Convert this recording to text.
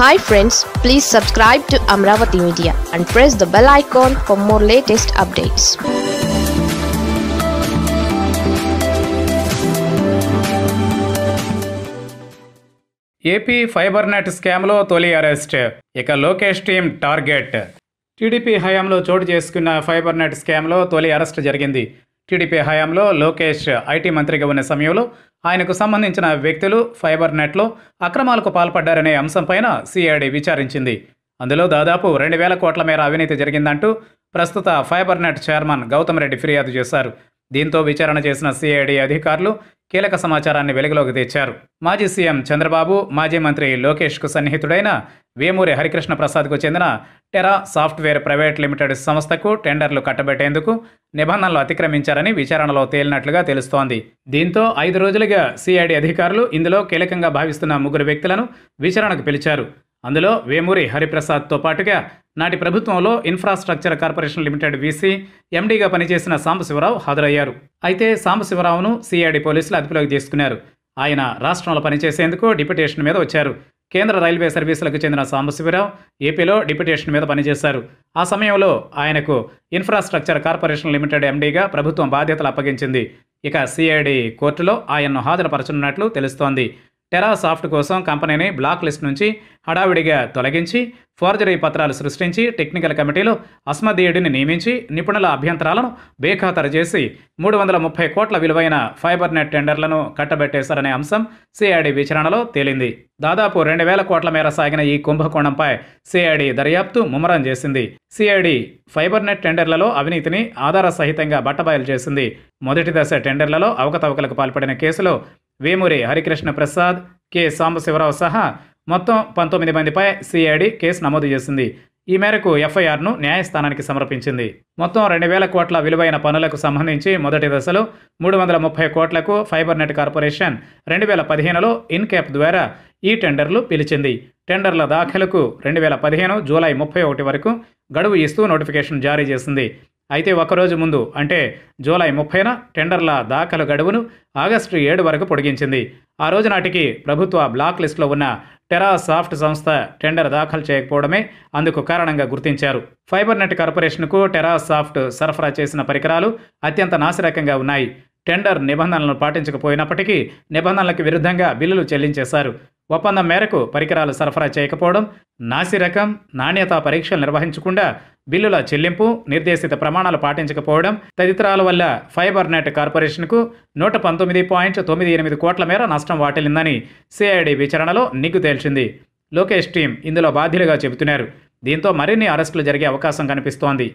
hi friends please subscribe to Amaravati media and press the bell icon for more latest updates AP fibre net స్కామ్లో తొలి arrest ఇక Lokesh team target TDP హయాంలో చోటు చేసుకున్న fibre net స్కామ్లో తొలి అరెస్ట్ జరిగింది టీడీపీ హయాంలో లోకేష్ ఐటీ మంత్రిగా ఉన్న సమయంలో ఆయనకు సంబంధించిన వ్యక్తులు ఫైబర్ నెట్లో అక్రమాలకు పాల్పడ్డారనే అంశంపైన సిఐడి విచారించింది అందులో దాదాపు రెండు వేల కోట్ల మేర అవినీతి జరిగిందంటూ ప్రస్తుత fibre net chairman Gautam Reddy ఫిర్యాదు చేశారు దీంతో విచారణ చేసిన సిఐడి అధికారులు కీలక సమాచారాన్ని వెలుగులోకి తెచ్చారు మాజీ సీఎం చంద్రబాబు మాజీ మంత్రి లోకేష్కు సన్నిహితుడైన వేమూరి హరికృష్ణ ప్రసాద్కు చెందిన టెరా సాఫ్ట్వేర్ ప్రైవేట్ లిమిటెడ్ సంస్థకు టెండర్లు కట్టబెట్టేందుకు నిబంధనలు అతిక్రమించారని విచారణలో తేలినట్లుగా తెలుస్తోంది దీంతో ఐదు రోజులుగా సిఐడి అధికారులు ఇందులో కీలకంగా భావిస్తున్న ముగ్గురు వ్యక్తులను విచారణకు పిలిచారు అందులో వేమూరి హరిప్రసాద్తో పాటుగా నాటి ప్రభుత్వంలో ఇన్ఫ్రాస్ట్రక్చర్ కార్పొరేషన్ లిమిటెడ్ వీసీ ఎండీగా పనిచేసిన సాంబశివరావు హాజరయ్యారు అయితే సాంబశివరావును సిఐడి పోలీసులు అదుపులోకి తీసుకున్నారు ఆయన రాష్ట్రంలో పనిచేసేందుకు డిప్యుటేషన్ మీద వచ్చారు కేంద్ర రైల్వే సర్వీసులకు చెందిన సాంబశివరావు ఏపీలో డిప్యుటేషన్ మీద పనిచేశారు ఆ సమయంలో ఆయనకు ఇన్ఫ్రాస్ట్రక్చర్ కార్పొరేషన్ లిమిటెడ్ ఎండీగా ప్రభుత్వం బాధ్యతలు అప్పగించింది ఇక సిఐడి కోర్టులో ఆయన్ను హాజరుపరచనున్నట్లు తెలుస్తోంది టెరా సాఫ్ట్ కోసం కంపెనీని బ్లాక్ లిస్ట్ నుంచి హడావిడిగా తొలగించి ఫోర్జరీ పత్రాలు సృష్టించి టెక్నికల్ కమిటీలో అస్మదీయుడిని నియమించి నిపుణుల అభ్యంతరాలను బేఖాతరు చేసి మూడు వందల ముప్పై కోట్ల విలువైన ఫైబర్ నెట్ టెండర్లను కట్టబెట్టేశారనే అంశం సిఐడి విచారణలో తేలింది దాదాపు రెండు వేల కోట్ల మేర సాగిన ఈ కుంభకోణంపై సిఐడి దర్యాప్తు ముమ్మరం చేసింది సిఐడి ఫైబర్ నెట్ టెండర్లలో అవినీతిని ఆధార సహితంగా బట్టబయలు చేసింది మొదటి దశ టెండర్లలో అవకతవకలకు పాల్పడిన కేసులో వేమూరి హరికృష్ణ ప్రసాద్ కె సాంబశివరావు సహా మొత్తం పంతొమ్మిది మందిపై సిఐడి కేసు నమోదు చేసింది ఈ మేరకు ఎఫ్ఐఆర్ను న్యాయస్థానానికి సమర్పించింది మొత్తం రెండు వేల కోట్ల విలువైన పనులకు సంబంధించి మొదటి దశలో మూడు వందల ముప్పై కోట్లకు ఫైబర్ నెట్ కార్పొరేషన్ రెండు వేల పదిహేనులో ఇన్క్యాప్ ద్వారా ఈ టెండర్లు పిలిచింది టెండర్ల దాఖలకు రెండు వేల పదిహేను జూలై ముప్పై ఒకటి వరకు గడువు ఇస్తూ నోటిఫికేషన్ జారీ చేసింది అయితే ఒకరోజు ముందు అంటే జూలై ముప్పైన టెండర్ల దాఖలు గడువును ఆగస్టు ఏడు వరకు పొడిగించింది ఆ రోజు నాటికి ప్రభుత్వ బ్లాక్ లిస్టులో ఉన్న టెరా సాఫ్ట్ సంస్థ టెండర్ దాఖలు చేయకపోవడమే అందుకు కారణంగా గుర్తించారు ఫైబర్ నెట్ కార్పొరేషన్కు టెరా సాఫ్ట్ సరఫరా చేసిన పరికరాలు అత్యంత నాసిరకంగా ఉన్నాయి టెండర్ నిబంధనలను పాటించకపోయినప్పటికీ నిబంధనలకు విరుద్ధంగా బిల్లులు చెల్లించేశారు ఒప్పందం మేరకు పరికరాలు సరఫరా చేయకపోవడం నాసిరకం నాణ్యత పరీక్షలు నిర్వహించకుండా బిల్లుల చెల్లింపు నిర్దేశిత ప్రమాణాలు పాటించకపోవడం తదితరాల వల్ల ఫైబర్ నెట్ కార్పొరేషన్కు నూట పంతొమ్మిది పాయింట్ తొమ్మిది ఎనిమిది కోట్ల మేర నష్టం వాటిల్లిందని సిఐడి విచారణలో నిగ్గు తేల్చింది లోకేష్ టీం ఇందులో బాధ్యులుగా చెబుతున్నారు దీంతో మరిన్ని అరెస్టులు జరిగే అవకాశం కనిపిస్తోంది